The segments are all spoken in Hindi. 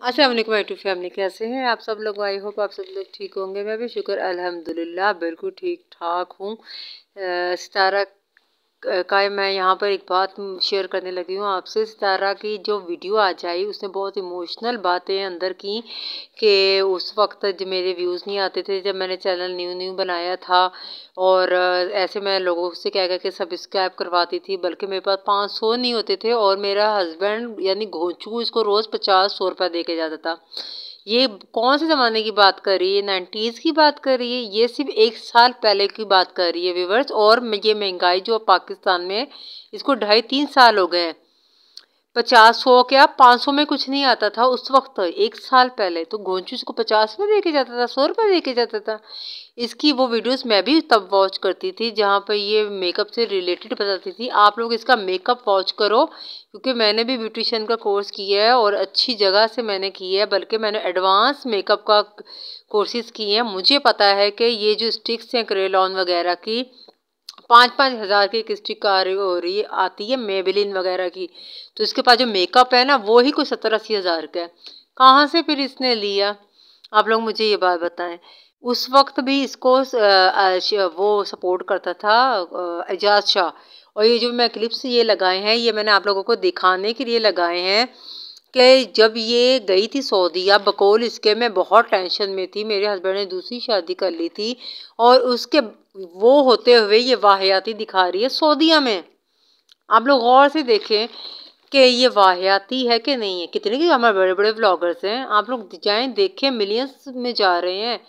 अच्छा, असलम आई टू फैमिली कैसे हैं आप सब लोग आई होप आप सब लोग ठीक होंगे मैं भी शुक्र अल्हम्दुलिल्लाह बिल्कुल ठीक ठाक हूँ सितारा का मैं यहाँ पर एक बात शेयर करने लगी हूँ आपसे सितारा की जो वीडियो आ जाए उसने बहुत इमोशनल बातें अंदर की कि उस वक्त जब मेरे व्यूज़ नहीं आते थे जब मैंने चैनल न्यू न्यू बनाया था और ऐसे मैं लोगों से कह कह के सब्सक्राइब करवाती थी बल्कि मेरे पास पाँच सौ नहीं होते थे और मेरा हस्बैंड यानी घोचू इसको रोज़ पचास सौ रुपया दे के जाता था ये कौन से ज़माने की बात कर रही है नाइन्टीज़ की बात कर रही है ये सिर्फ एक साल पहले की बात कर रही है व्यूवर्स और ये महंगाई जो पाकिस्तान में इसको ढाई तीन साल हो गए हैं पचास सौ क्या पाँच सौ में कुछ नहीं आता था उस वक्त एक साल पहले तो घोंचू इसको पचास में के जाता था सौ रुपये के जाता था इसकी वो वीडियोस मैं भी तब वॉच करती थी जहाँ पर ये मेकअप से रिलेटेड बताती थी आप लोग इसका मेकअप वॉच करो क्योंकि मैंने भी ब्यूटिशियन का कोर्स किया है और अच्छी जगह से मैंने किया है बल्कि मैंने एडवांस मेकअप का कोर्सेज़ किए हैं मुझे पता है कि ये जो स्टिक्स हैं क्रेलॉन वगैरह की पाँच पाँच हज़ार की एक स्टिक आ रही हो रही आती है मेबेलिन वगैरह की तो इसके पास जो मेकअप है ना वो ही कुछ सत्तर अस्सी हज़ार का है कहाँ से फिर इसने लिया आप लोग मुझे ये बात बताएं उस वक्त भी इसको वो सपोर्ट करता था एजाज शाह और ये जो मैं क्लिप्स ये लगाए हैं ये मैंने आप लोगों को दिखाने के लिए लगाए हैं कि जब ये गई थी सऊदी अब बकौल इसके मैं बहुत टेंशन में थी मेरे हस्बैंड ने दूसरी शादी कर ली थी और उसके वो होते हुए ये वाहियाती दिखा रही है सऊदिया में आप लोग गौर से देखें कि ये वाहियाती है कि नहीं है कितने के हमारे बड़े बड़े ब्लॉगर्स हैं आप लोग जाएँ देखें मिलियंस में जा रहे हैं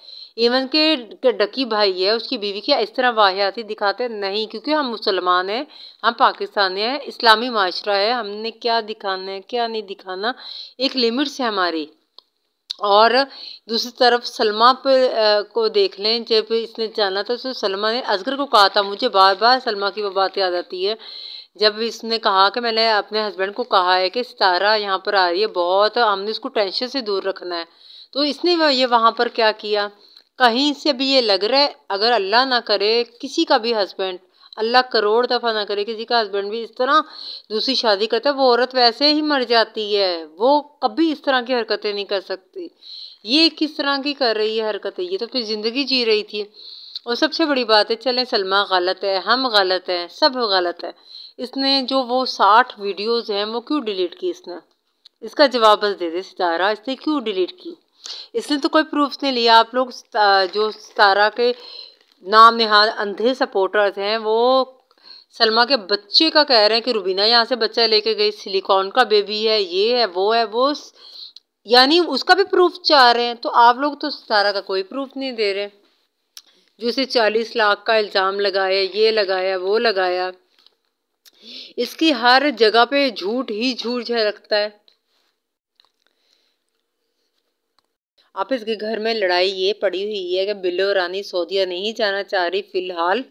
इवन के डकी भाई है उसकी बीवी की इस तरह वाहियाती दिखाते नहीं क्योंकि हम मुसलमान हैं हम पाकिस्तानी हैं इस्लामी माशरा है हमने क्या दिखाना है क्या नहीं दिखाना एक लिमिट्स है हमारी और दूसरी तरफ सलमा पर को देख लें जब इसने जाना था तो सलमा ने असगर को कहा था मुझे बार बार सलमा की वो बात याद आती है जब इसने कहा कि मैंने अपने हस्बैंड को कहा है कि सितारा यहाँ पर आ रही है बहुत हमने इसको टेंशन से दूर रखना है तो इसने ये वहाँ पर क्या किया कहीं से भी ये लग रहा है अगर अल्लाह ना करे किसी का भी हस्बैंड अल्लाह करोड़ दफ़ा ना करे किसी का हस्बैंड भी इस तरह दूसरी शादी करता है वो औरत वैसे ही मर जाती है वो कभी इस तरह की हरकतें नहीं कर सकती ये किस तरह की कर रही है हरकतें ये तो अपनी ज़िंदगी जी रही थी और सबसे बड़ी बात है चलें सलमा गलत है हम गलत हैं सब गलत है इसने जो वो साठ वीडियोज़ हैं वो क्यों डिलीट की इसने इसका जवाब बस दे दे सितारा इसने क्यों डिलीट की इसने तो कोई प्रूफ नहीं लिया आप लोग जो सतारा के नाम यहाँ अंधे सपोर्टर्स हैं वो सलमा के बच्चे का कह रहे हैं कि रुबीना यहाँ से बच्चा लेके गई सिलिकॉन का बेबी है ये है वो है वो यानी उसका भी प्रूफ चाह रहे हैं तो आप लोग तो सतारा का कोई प्रूफ नहीं दे रहे जो इसे चालीस लाख का इल्ज़ाम लगाया ये लगाया वो लगाया इसकी हर जगह पे झूठ ही झूठ झलकता है आपस के घर में लड़ाई ये पड़ी हुई है कि बिल्लो रानी सऊदिया नहीं जाना चाह रही फ़िलहाल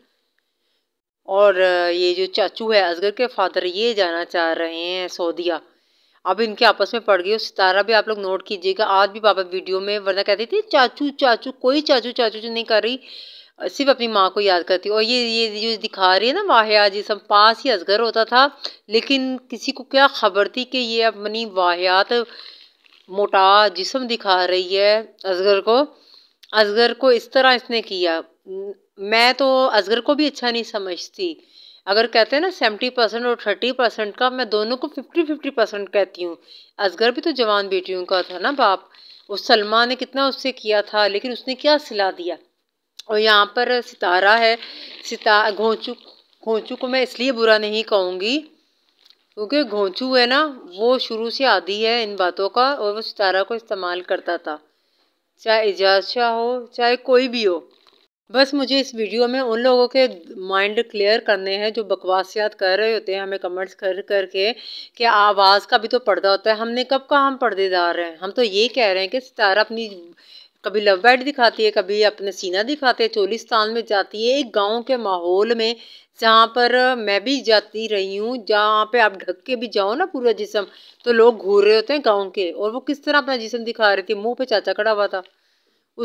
और ये जो चाचू है असगर के फादर ये जाना चाह रहे हैं सऊदिया अब इनके आपस में पड़ गई और सितारा भी आप लोग नोट कीजिएगा आज भी पापा वीडियो में वरना कहती थी चाचू चाचू कोई चाचू चाचू जो नहीं कर रही सिर्फ अपनी माँ को याद करती और ये ये जो दिखा रही है ना वाहिया जिसम पास ही असगर होता था लेकिन किसी को क्या खबर थी कि ये अपनी वाहियात मोटा जिसम दिखा रही है असगर को असगर को इस तरह इसने किया मैं तो असगर को भी अच्छा नहीं समझती अगर कहते हैं ना सेवेंटी परसेंट और थर्टी परसेंट का मैं दोनों को फिफ्टी फिफ्टी परसेंट कहती हूँ असगर भी तो जवान बेटियों का था ना बाप उस सलमा ने कितना उससे किया था लेकिन उसने क्या सिला दिया और यहाँ पर सितारा है सिता घोंचू घोंचू को मैं इसलिए बुरा नहीं कहूँगी क्योंकि घोंचू है ना वो शुरू से आदि है इन बातों का और वो सितारा को इस्तेमाल करता था चाहे एजाज शाह हो चाहे कोई भी हो बस मुझे इस वीडियो में उन लोगों के माइंड क्लियर करने हैं जो बकवासियात कर रहे होते हैं हमें कमेंट्स कर करके कि आवाज़ का भी तो पर्दा होता है हमने कब कहा हम पर्देदार हैं हम तो ये कह रहे हैं कि सितारा अपनी कभी लव बैड दिखाती है कभी अपने सीना दिखाते है चोलिस्तान में जाती है एक गांव के माहौल में जहाँ पर मैं भी जाती रही हूँ जहाँ पे आप ढक के भी जाओ ना पूरा जिसम तो लोग घूर रहे होते हैं गांव के और वो किस तरह अपना जिसम दिखा रहे थे मुंह पे चाचा खड़ा हुआ था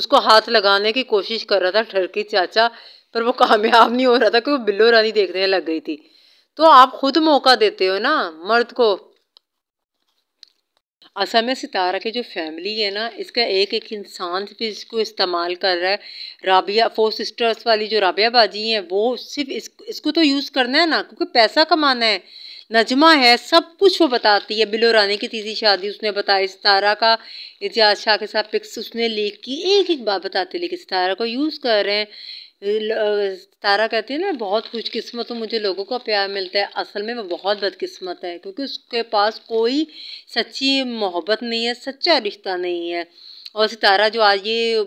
उसको हाथ लगाने की कोशिश कर रहा था ठरके चाचा पर वो कामयाब नहीं हो रहा था क्योंकि बिल्लो रानी देखने लग गई थी तो आप खुद मौका देते हो ना मर्द को असल में सितारा की जो फैमिली है ना इसका एक एक इंसान सिर्फ इसको इस्तेमाल कर रहा है राबिया फोर सिस्टर्स वाली जो राबिया बाजी हैं वो सिर्फ इस, इसको तो यूज़ करना है ना क्योंकि पैसा कमाना है नजमा है सब कुछ वो बताती है बिलो रानी की तीसरी शादी उसने बताई सितारा का इजाज़ शाह के साथ पिक्स उसने लीक की एक एक बात बताती लेकिन सितारा को यूज़ कर रहे हैं तारा कहती है ना बहुत खुशकिस्मत हूँ मुझे लोगों का प्यार मिलता है असल में वो बहुत बदकिस्मत है क्योंकि उसके पास कोई सच्ची मोहब्बत नहीं है सच्चा रिश्ता नहीं है और सितारा जो आज ये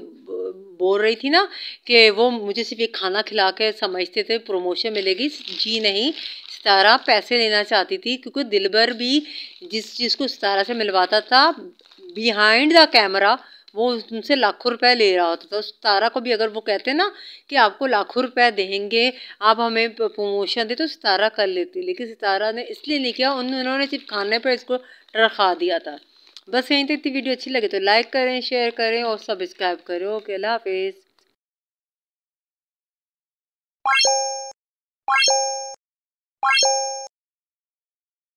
बोल रही थी ना कि वो मुझे सिर्फ ये खाना खिला के समझते थे प्रमोशन मिलेगी जी नहीं सितारा पैसे लेना चाहती थी क्योंकि दिलबर भी जिस चीज़ को सितारा से मिलवाता था बिहाइंड द कैमरा वो उनसे लाखों रुपए ले रहा होता था उस तारा को भी अगर वो कहते ना कि आपको लाखों रुपए देंगे आप हमें प्रमोशन दे तो सितारा कर लेती लेकिन सितारा ने इसलिए नहीं किया उन्होंने सिर्फ खाने पर इसको रखा दिया था बस यहीं तक थी वीडियो अच्छी लगे तो लाइक करें शेयर करें और सब्सक्राइब करें ओके अल्लाह हाफिज़